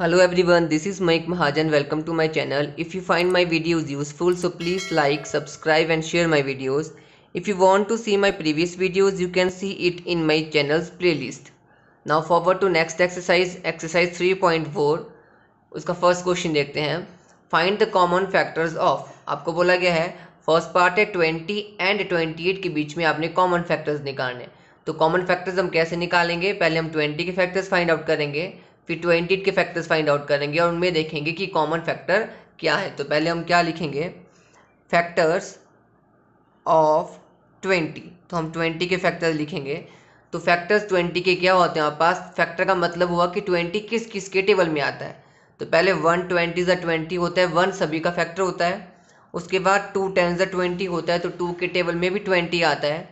hello everyone this is Mike Mahajan welcome to my channel if you find my videos useful so please like subscribe and share my videos if you want to see my previous videos you can see it in my channels playlist now forward to next exercise exercise 3.4 उसका first question देखते हैं find the common factors of आपको बोला गया है first part है twenty and twenty के बीच में आपने कॉमन फैक्टर्स निकालने तो कॉमन फैक्टर्स हम कैसे निकालेंगे पहले हम ट्वेंटी के फैक्टर्स फाइंड आउट करेंगे फिर ट्वेंटी के फैक्टर्स फाइंड आउट करेंगे और उनमें देखेंगे कि कॉमन फैक्टर क्या है तो पहले हम क्या लिखेंगे फैक्टर्स ऑफ ट्वेंटी तो हम ट्वेंटी के फैक्टर्स लिखेंगे तो फैक्टर्स ट्वेंटी के क्या होते हैं हमारे पास फैक्टर का मतलब हुआ कि ट्वेंटी किस किस के टेबल में आता है तो पहले वन ट्वेंटी ज ट्वेंटी होता है वन सभी का फैक्टर होता है उसके बाद टू टेन ज ट्वेंटी होता है तो टू के टेबल में भी ट्वेंटी आता है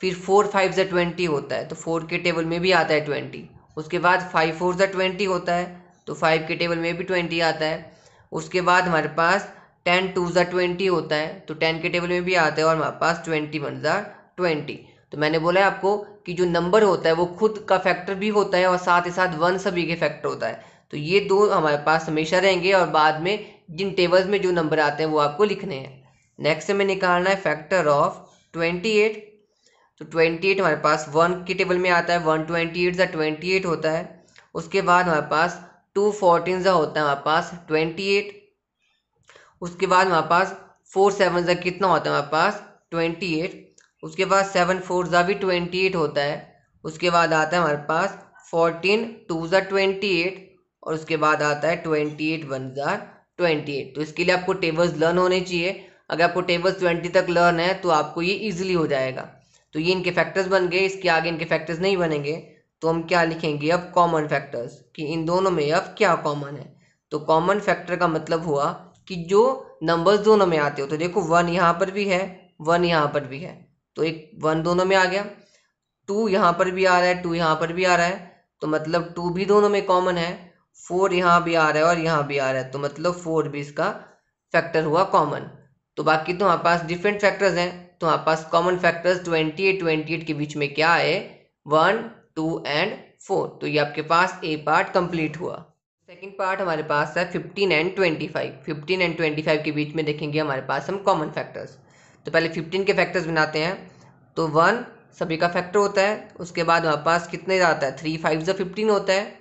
फिर फोर फाइव ज ट्वेंटी होता है तो फोर के टेबल में भी आता है ट्वेंटी उसके बाद फाइव फोर ज़ा ट्वेंटी होता है तो फाइव के टेबल में भी ट्वेंटी आता है उसके बाद हमारे पास टेन टू ज़ा ट्वेंटी होता है तो टेन के टेबल में भी आता है और हमारे पास ट्वेंटी वन ज़ा ट्वेंटी तो मैंने बोला है आपको कि जो नंबर होता है वो खुद का फैक्टर भी होता है और साथ ही साथ वन सभी के फैक्टर होता है तो ये दो हमारे पास हमेशा रहेंगे और बाद में जिन टेबल्स में जो नंबर आते हैं वो आपको लिखने हैं नेक्स्ट में निकालना है फैक्टर ऑफ ट्वेंटी एट तो ट्वेंटी एट हमारे पास वन के टेबल में आता है वन ट्वेंटी एट ज़ा ट्वेंटी एट होता है उसके बाद हमारे पास टू फोर्टीन ज़ा होता है हमारे पास ट्वेंटी एट उसके बाद हमारे पास फोर सेवन ज़ा कितना होता है हमारे पास ट्वेंटी एट उसके बाद सेवन फोर ज़ा भी ट्वेंटी एट होता है उसके बाद आता है हमारे पास फोर्टीन टू ज़ा ट्वेंटी एट और उसके बाद आता है ट्वेंटी एट वन ज़ा ट्वेंटी एट तो इसके लिए आपको टेबल्स लर्न होने चाहिए अगर आपको टेबल्स ट्वेंटी तक लर्न है तो आपको ये ईजिली हो जाएगा तो ये इनके फैक्टर्स बन गए इसके आगे इनके फैक्टर्स नहीं बनेंगे तो हम क्या लिखेंगे अब कॉमन फैक्टर्स कि इन दोनों में अब क्या कॉमन है तो कॉमन फैक्टर का मतलब हुआ कि जो नंबर्स दोनों में आते हो तो देखो वन यहाँ पर भी है वन यहाँ पर भी है तो एक वन दोनों में आ गया टू यहाँ पर भी आ रहा है टू यहाँ पर भी आ रहा है तो मतलब टू भी दोनों में कॉमन है फोर यहाँ भी आ रहा है और यहाँ भी आ रहा है तो मतलब फोर भी इसका फैक्टर हुआ कॉमन तो बाकी तो हमारे पास डिफरेंट फैक्टर्स हैं तो हमारे पास common factors twenty eight twenty eight के बीच में क्या है वन टू एंड फोर तो ये आपके पास ए पार्ट कंप्लीट हुआ सेकेंड पार्ट हमारे पास है fifteen and twenty five fifteen and twenty five के बीच में देखेंगे हमारे पास हम कॉमन फैक्टर्स तो पहले फिफ्टीन के फैक्टर्स बनाते हैं तो वन सभी का फैक्टर होता है उसके बाद हमारे पास कितने आता है थ्री फाइव ज़ा फिफ्टीन होता है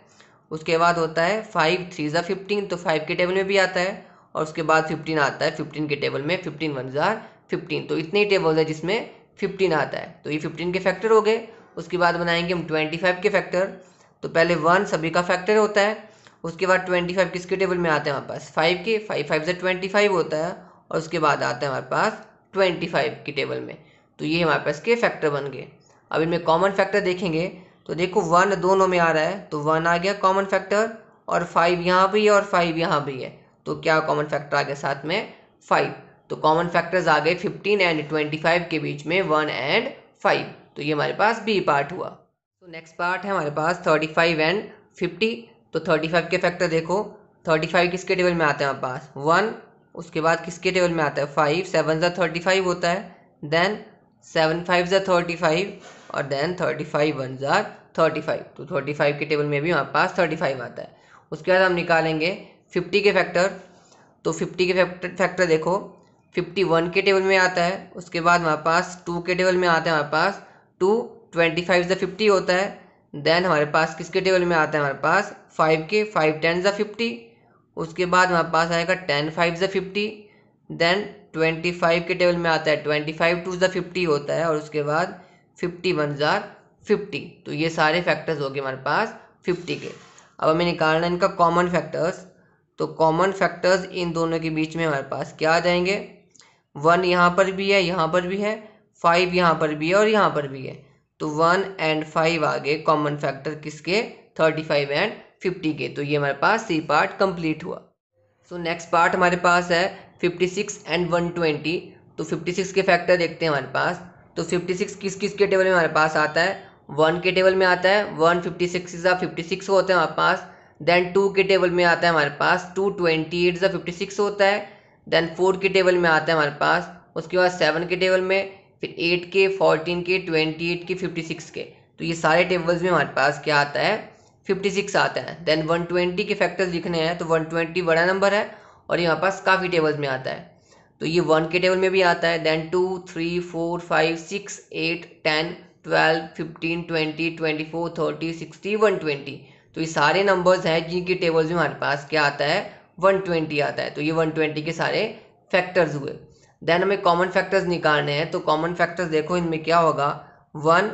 उसके बाद होता है फाइव थ्री ज़ा फिफ्टीन तो फाइव के टेबल में भी आता है और उसके बाद फिफ्टीन आता है फिफ्टीन के टेबल में फिफ्टीन वन ज़ार फिफ्टीन तो इतने ही टेबल्स है जिसमें फिफ्टीन आता है तो ये फिफ्टीन के फैक्टर हो गए उसके बाद बनाएंगे हम ट्वेंटी फाइव के फैक्टर तो पहले वन सभी का फैक्टर होता है उसके बाद ट्वेंटी फाइव किसके टेबल में आते हैं हमारे पास फाइव के फाइव फाइव से ट्वेंटी फाइव होता है और उसके बाद आता है हमारे पास ट्वेंटी फाइव के टेबल में तो ये हमारे पास के फैक्टर बन गए अब इनमें कॉमन फैक्टर देखेंगे तो देखो वन दोनों में आ रहा है तो वन आ गया कॉमन फैक्टर और फाइव यहाँ भी है और फाइव यहाँ भी है तो क्या कॉमन फैक्टर आ गया साथ में फाइव तो कॉमन फैक्टर्स आ गए फिफ्टीन एंड ट्वेंटी फाइव के बीच में वन एंड फाइव तो ये हमारे पास बी पार्ट हुआ तो नेक्स्ट पार्ट है हमारे पास थर्टी फाइव एंड फिफ्टी तो थर्टी फाइव के फैक्टर देखो थर्टी फाइव किसके टेबल में आते हैं हमारे पास वन उसके बाद किसके टेबल में आता है फाइव सेवन ज़ा थर्टी फाइव होता है देन सेवन फाइव ज़ा थर्टी फाइव और देन थर्टी फाइव वन जार थर्टी फाइव तो थर्टी फाइव के टेबल में भी हमारे पास थर्टी फाइव आता है उसके बाद हम निकालेंगे फिफ्टी के फैक्टर तो फिफ्टी के फैक्टर फैक्टर देखो फिफ्टी वन के टेबल में आता है उसके बाद हमारे पास टू के टेबल में आता है हमारे पास टू ट्वेंटी फाइव ज फिफ्टी होता है देन हमारे पास किसके टेबल में आता है हमारे पास फाइव के फाइव टेन ज फिफ्टी उसके बाद हमारे पास आएगा टेन फाइव ज फिफ्टी देन ट्वेंटी फाइव के टेबल में आता है ट्वेंटी फाइव टू ज फिफ्टी होता है और उसके बाद फिफ्टी वन ज फिफ्टी तो ये सारे फैक्टर्स हो गए हमारे पास फिफ्टी के अब हमें निकालना है इनका कॉमन फैक्टर्स तो कॉमन फैक्टर्स इन दोनों के बीच में हमारे पास क्या आ जाएंगे वन यहाँ पर भी है यहाँ पर भी है फाइव यहाँ पर भी है और यहाँ पर भी है तो वन एंड फाइव आ गए कॉमन फैक्टर किसके थर्टी फाइव एंड फिफ्टी के तो ये हमारे पास सी पार्ट कंप्लीट हुआ सो नेक्स्ट पार्ट हमारे पास है fifty six and one twenty तो फिफ्टी सिक्स के फैक्टर देखते हैं हमारे पास तो फिफ्टी सिक्स किस किस के टेबल में हमारे पास आता है वन के टेबल में आता है वन फिफ्टी सिक्स इज़ा फिफ्टी सिक्स होते हैं हमारे पास देन टू के टेबल में आता है हमारे पास टू ट्वेंटी एट इज़ा फिफ्टी सिक्स होता है देन फोर के टेबल में आता है हमारे पास उसके बाद सेवन के टेबल में फिर एट के फोर्टीन के ट्वेंटी एट के फिफ्टी सिक्स के तो ये सारे टेबल्स में हमारे पास क्या आता है फिफ्टी सिक्स आता है देन वन ट्वेंटी के फैक्टर्स लिखने हैं तो वन ट्वेंटी बड़ा नंबर है और ये हमारे पास काफ़ी टेबल्स में आता है तो ये वन के टेबल में भी आता है then two three four five six eight ten twelve fifteen twenty twenty four thirty sixty one twenty तो ये सारे नंबर्स हैं जिनके टेबल्स में हमारे पास क्या आता है 120 आता है तो ये 120 के सारे फैक्टर्स हुए देन हमें कॉमन फैक्टर्स निकालने हैं तो कॉमन फैक्टर्स देखो इनमें क्या होगा वन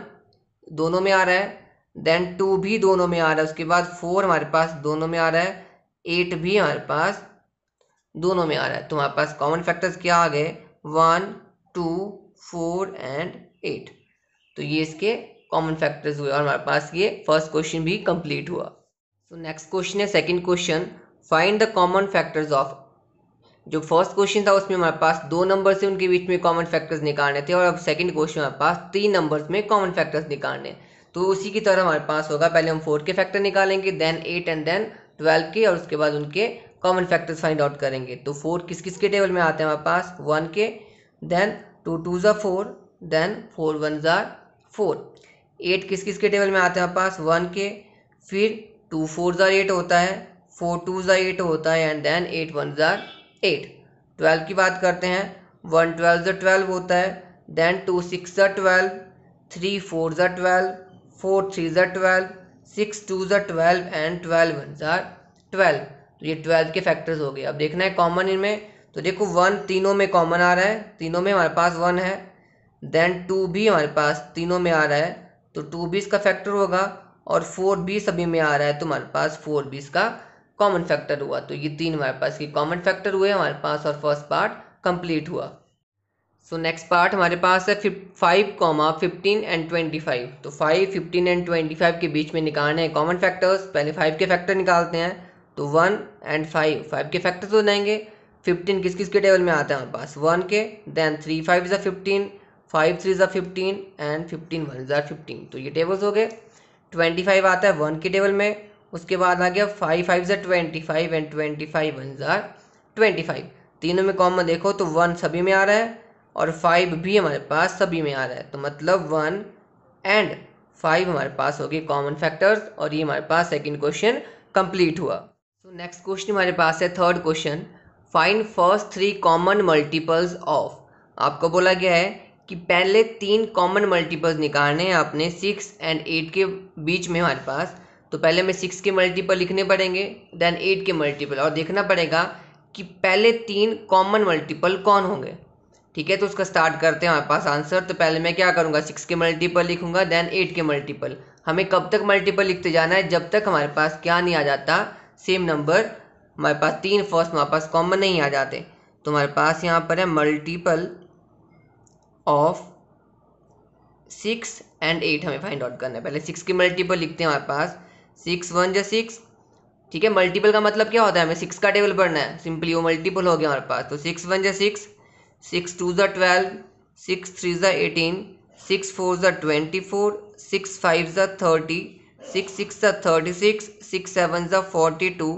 दोनों में आ रहा है देन टू भी दोनों में आ रहा है उसके बाद फोर हमारे पास दोनों में आ रहा है एट भी हमारे पास दोनों में आ रहा है तो हमारे पास कॉमन फैक्टर्स क्या आ गए one two four and eight तो ये इसके कॉमन फैक्टर्स हुए और हमारे पास ये फर्स्ट क्वेश्चन भी कंप्लीट हुआ तो नेक्स्ट क्वेश्चन है second question find the common factors of जो फर्स्ट क्वेश्चन था उसमें हमारे पास दो नंबर से उनके बीच में कॉमन फैक्टर्स निकालने थे और अब सेकंड क्वेश्चन हमारे पास तीन नंबर्स में कॉमन फैक्टर्स निकालने तो उसी की तरह हमारे पास होगा पहले हम फोर के फैक्टर निकालेंगे then eight and then twelve के और उसके बाद उनके कॉमन फैक्टर्स फाइंड आउट करेंगे तो फोर किस किस के टेबल में आते हैं हमारे पास वन के देन टू टू ज़ा फोर देन फोर वन जार फोर एट किस किस के टेबल में आते हैं हमारे पास वन के फिर टू फोर जार एट होता है फोर टू ज़ा एट होता है एंड देन एट वन ज़ार एट ट्वेल्व की बात करते हैं वन ट्वेल्व ज़ा ट्वेल्व होता है देन टू सिक्स ज़ा ट्वेल्व थ्री फोर ज़ा ट्वेल्व फोर थ्री ज़ा ट्वेल्व सिक्स टू ज़ा ट्वेल्व एंड ट्वेल्व वन ज़ार ट्वेल्व तो ये ट्वेल्व के फैक्टर्स हो गए अब देखना है कॉमन इनमें तो देखो वन तीनों में कॉमन आ रहा है तीनों में हमारे पास वन है देन टू भी हमारे पास तीनों में आ रहा है तो टू भी इसका फैक्टर होगा और फोर भी सभी में आ रहा है तो हमारे पास फोर भी इसका कॉमन फैक्टर हुआ तो ये तीन हमारे पास ये कॉमन फैक्टर हुए हमारे पास और फर्स्ट पार्ट कंप्लीट हुआ सो नेक्स्ट पार्ट हमारे पास है five comma fifteen and twenty five तो five fifteen and twenty five के बीच में निकालने हैं कॉमन फैक्टर्स पहले फाइव के फैक्टर निकालते हैं तो वन एंड फाइव फाइव के फैक्टर्स हो जाएंगे फिफ्टीन किस किस के टेबल में आते हैं हमारे पास वन के देन थ्री फाइव ज़ा फिफ्टीन फाइव थ्री ज़ा फिफ्टीन एंड फिफ्टीन वन ज़ा फिफ्टीन तो ये टेबल्स हो गए ट्वेंटी फाइव आता है वन के टेबल में उसके बाद आ गया फाइव फाइव जै twenty five and twenty five one जार ट्वेंटी फाइव तीनों में कॉमन देखो तो वन सभी में आ रहा है और फाइव भी हमारे पास सभी में आ रहा है तो मतलब वन एंड फाइव हमारे पास हो गए कॉमन फैक्टर्स और ये हमारे पास सेकेंड क्वेश्चन कंप्लीट हुआ तो नेक्स्ट क्वेश्चन हमारे पास है third question find first three common multiples of आपको बोला गया है कि पहले तीन कॉमन मल्टीपल्स निकालने हैं आपने सिक्स एंड एट के बीच में हमारे पास तो पहले हमें सिक्स के मल्टीपल लिखने पड़ेंगे देन एट के मल्टीपल और देखना पड़ेगा कि पहले तीन कॉमन मल्टीपल कौन होंगे ठीक है तो उसका स्टार्ट करते हैं हमारे पास आंसर तो पहले मैं क्या करूँगा सिक्स के मल्टीपल लिखूंगा देन एट के मल्टीपल हमें कब तक मल्टीपल लिखते जाना है जब तक हमारे पास क्या नहीं आ जाता सेम नंबर हमारे पास तीन फर्स्ट हमारे पास कॉमन नहीं आ जाते तो हमारे पास यहाँ पर है multiple of six and eight हमें फाइंड आउट करना है पहले सिक्स के मल्टीपल लिखते हैं हमारे पास सिक्स वन जो सिक्स ठीक है मल्टीपल का मतलब क्या होता है हमें सिक्स का टेबल पढ़ना है सिंपली वो मल्टीपल हो गया हमारे पास तो सिक्स वन जो सिक्स सिक्स टू ज़ा ट्वेल्व सिक्स थ्री ज़ा एटीन सिक्स फोर ज़ा ट्वेंटी फोर सिक्स फाइव ज़ा थर्टी सिक्स सिक्स ज़ा थर्टी सिक्स सिक्स सेवन ज़ा फोर्टी टू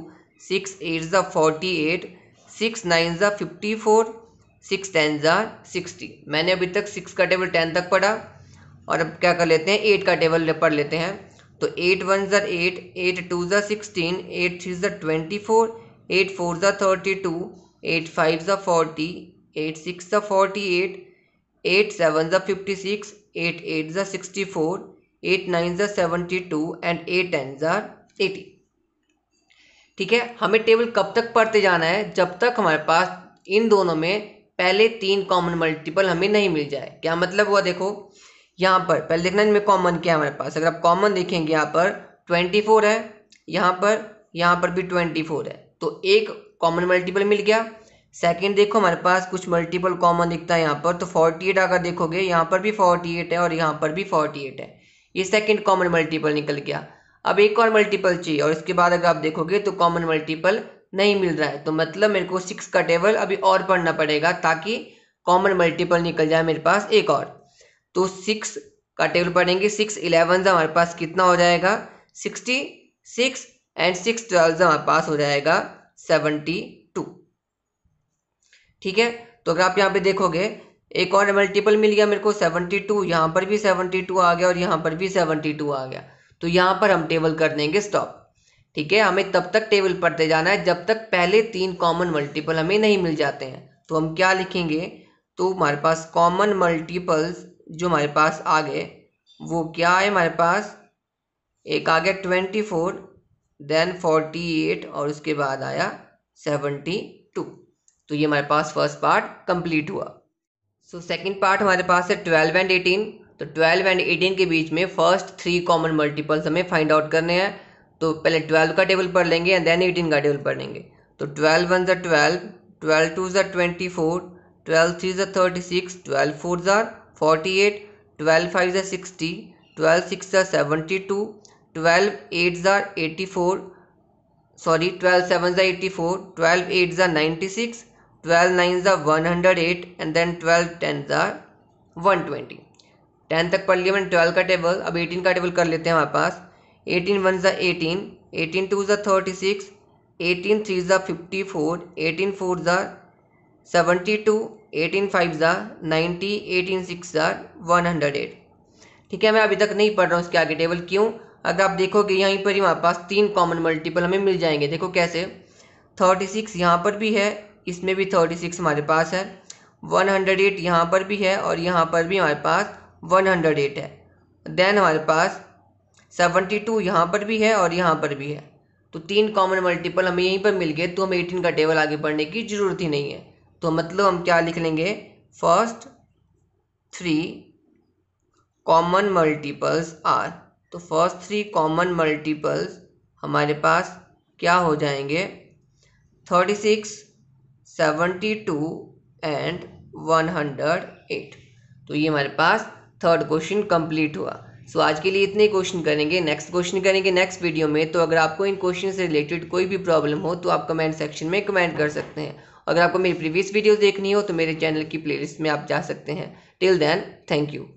सिक्स एट ज़ा फोर्टी एट सिक्स नाइन ज़ा फिफ्टी फोर सिक्स टेन ज़ा sixty मैंने अभी तक सिक्स का टेबल टेन तक पढ़ा और अब क्या कर लेते हैं एट का टेबल पढ़ लेते हैं तो एट वन ज़ा एट एट टू ज़ा सिक्सटीन एट थ्री ज़ा ट्वेंटी फोर एट फोर ज़ा थर्टी टू एट फाइव ज़ा फोर्टी एट सिक्स ज़ा फोर्टी एट एट सेवन ज़ा फिफ्टी सिक्स एट एट ज़ा सिक्सटी फोर एट नाइन ज़ा seventy two and eight ten ज़ा eighty ठीक है हमें टेबल कब तक पढ़ते जाना है जब तक हमारे पास इन दोनों में पहले तीन कॉमन मल्टीपल हमें नहीं मिल जाए क्या मतलब हुआ देखो यहाँ पर पहले देखना इनमें कॉमन क्या है हमारे पास अगर आप कॉमन देखेंगे यहाँ पर ट्वेंटी फोर है यहाँ पर यहाँ पर भी ट्वेंटी फोर है तो एक कॉमन मल्टीपल मिल गया सेकंड देखो हमारे पास कुछ मल्टीपल कॉमन दिखता है यहाँ पर तो फोर्टी एट अगर देखोगे यहाँ पर भी फोर्टी एट है और यहाँ पर भी फोर्टी एट है ये सेकंड कॉमन मल्टीपल निकल गया अब एक और मल्टीपल चाहिए और इसके बाद अगर आप देखोगे तो कॉमन मल्टीपल नहीं मिल रहा है तो मतलब मेरे को सिक्स का टेबल अभी और पढ़ना पड़ेगा ताकि कॉमन मल्टीपल निकल जाए मेरे पास एक और तो सिक्स का टेबल पढ़ेंगे सिक्स इलेवन हमारे पास कितना हो जाएगा sixty six and six twelve हमारे पास हो जाएगा सेवनटी टू ठीक है तो अगर आप यहाँ पे देखोगे एक और मल्टीपल मिल गया मेरे को सेवनटी टू यहाँ पर भी सेवनटी टू आ गया और यहाँ पर भी सेवनटी टू आ गया तो यहाँ पर हम टेबल कर देंगे स्टॉप ठीक है हमें तब तक टेबल पढ़ते जाना है जब तक पहले तीन कॉमन मल्टीपल हमें नहीं मिल जाते हैं तो हम क्या लिखेंगे तो हमारे पास कॉमन मल्टीपल्स जो हमारे पास आ गए वो क्या है हमारे पास एक आ गया twenty four then forty eight और उसके बाद आया सेवेंटी टू तो ये हमारे पास फर्स्ट पार्ट कंप्लीट हुआ सो सेकंड पार्ट हमारे पास है ट्वेल्व एंड एटीन तो ट्वेल्व एंड एटीन के बीच में फर्स्ट थ्री कॉमन मल्टीपल्स हमें फाइंड आउट करने हैं तो पहले ट्वेल्व का टेबल पढ़ लेंगे एंड देन एटीन का टेबल पढ़ लेंगे तो ट्वेल्व वन ज़ा ट्वेल्व ट्वेल्व टू ज़ा ट्वेंटी फोर ट्वेल्व थ्री ज़ा थर्टी सिक्स ट्वेल्व फोर ज़ार फोर्टी एट ट्वेल्व फाइव ज़ा सिक्सटी ट्वेल्व सिक्स ज़ा सेवेंटी टू ट्वेल्व एट ज़ार eighty four sorry twelve seven ज़ा एटी फोर ट्वेल्व एट ज़ार ninety six twelve nine ज़ार one hundred eight and then twelve ten ज़ार one twenty ten तक पढ़ लिया मैंने ट्वेल्व का टेबल अब एटीन का टेबल कर लेते हैं हमारे पास एटीन वन ज़ा एटीन एटीन टू ज़ा थर्टी सिक्स एटीन थ्री ज़ार फिफ्टी फोर एटीन फोर ज़ार सेवेंटी टू एटीन फाइव ज़ार नाइन्टी एटीन सिक्स ज़ार वन हंड्रेड एट ठीक है मैं अभी तक नहीं पढ़ रहा हूँ उसके आगे टेबल क्यों अगर आप देखोगे यहीं पर ही हमारे पास तीन कॉमन मल्टीपल हमें मिल जाएंगे देखो कैसे थर्टी सिक्स यहाँ पर भी है इसमें भी थर्टी सिक्स हमारे पास है वन हंड्रेड एट यहाँ पर भी है और यहाँ पर भी हमारे पास वन हंड्रेड एट है देन हमारे पास सेवेंटी टू यहाँ पर भी है और यहाँ पर भी है तो तीन कॉमन मल्टीपल हमें यहीं पर मिल गए तो हमें एटीन का टेबल आगे बढ़ने की ज़रूरत ही नहीं है तो मतलब हम क्या लिख लेंगे first three common multiples are तो फर्स्ट थ्री कॉमन मल्टीपल्स हमारे पास क्या हो जाएंगे thirty six seventy two and one hundred eight तो ये हमारे पास थर्ड क्वेश्चन कंप्लीट हुआ सो so, आज के लिए इतने क्वेश्चन करेंगे नेक्स्ट क्वेश्चन करेंगे नेक्स्ट वीडियो में तो अगर आपको इन क्वेश्चन से रिलेटेड कोई भी प्रॉब्लम हो तो आप कमेंट सेक्शन में कमेंट कर सकते हैं अगर आपको मेरी प्रीवियस वीडियोस देखनी हो तो मेरे चैनल की प्लेलिस्ट में आप जा सकते हैं टिल देन थैंक यू